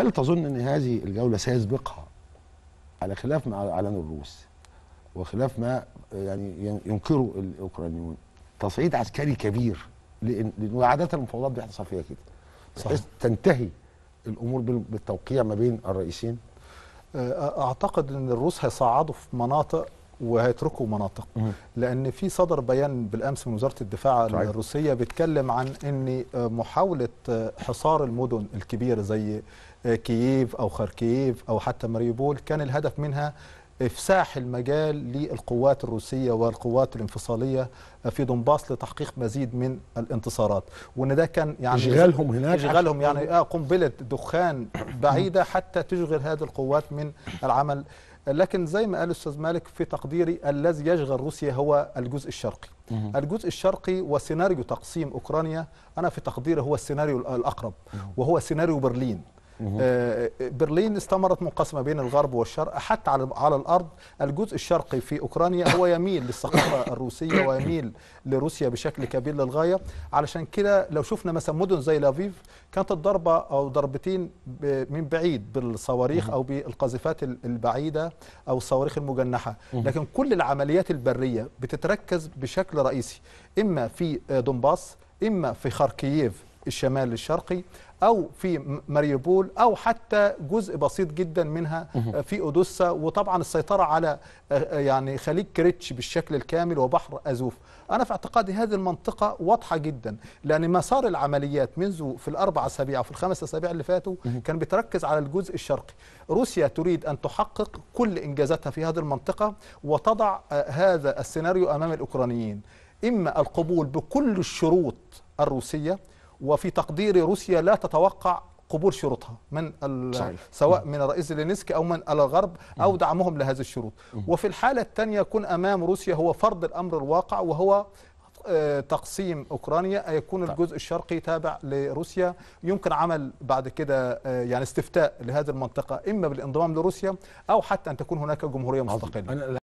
هل تظن ان هذه الجوله سيسبقها على خلاف ما اعلنه الروس وخلاف ما يعني ينكره الاوكرانيون تصعيد عسكري كبير لان عاده المفاوضات بيحصل فيها كده بحيث تنتهي الامور بالتوقيع ما بين الرئيسين اعتقد ان الروس هيصعدوا في مناطق وهيتركوا مناطق لان في صدر بيان بالامس من وزاره الدفاع طيب. الروسيه بيتكلم عن ان آه، محاوله آه، حصار المدن الكبيره زي آه، كييف او خاركييف او حتى ماريوبول كان الهدف منها افساح المجال للقوات الروسيه والقوات الانفصاليه في دونباس لتحقيق مزيد من الانتصارات وان ده كان يعني اشغالهم هناك اشغالهم يعني قنبله دخان بعيده حتى تشغل هذه القوات من العمل لكن زي ما قال الاستاذ مالك في تقديري الذي يشغل روسيا هو الجزء الشرقي الجزء الشرقي وسيناريو تقسيم اوكرانيا انا في تقديري هو السيناريو الاقرب وهو سيناريو برلين آه، آه، برلين استمرت منقسمة بين الغرب والشرق حتى على على الأرض الجزء الشرقي في أوكرانيا هو يميل للثقافة الروسية ويميل لروسيا بشكل كبير للغاية علشان كده لو شفنا مثلا مدن زي لافيف كانت الضربة أو ضربتين من بعيد بالصواريخ أو بالقذيفات البعيدة أو الصواريخ المجنحة لكن كل العمليات البرية بتتركز بشكل رئيسي إما في دونباس إما في خاركييف الشمال الشرقي أو في ماريوبول أو حتى جزء بسيط جدا منها آه، في أودوسا وطبعا السيطرة على آه، آه، يعني خليج كريتش بالشكل الكامل وبحر أزوف أنا في اعتقادي هذه المنطقة واضحة جدا لأن مسار العمليات منذ في الأربع أسابيع أو في الخمس أسابيع اللي فاتوا كان بتركز على الجزء الشرقي روسيا تريد أن تحقق كل إنجازاتها في هذه المنطقة وتضع هذا السيناريو أمام الأوكرانيين إما القبول بكل الشروط الروسية وفي تقدير روسيا لا تتوقع قبول شروطها من سواء من الرئيس زيلينسكي او من الغرب او دعمهم لهذه الشروط وفي الحاله الثانيه يكون امام روسيا هو فرض الامر الواقع وهو آه، تقسيم اوكرانيا يكون طيب. الجزء الشرقي تابع لروسيا يمكن عمل بعد كده آه، يعني استفتاء لهذه المنطقه اما بالانضمام لروسيا او حتى ان تكون هناك جمهوريه مستقله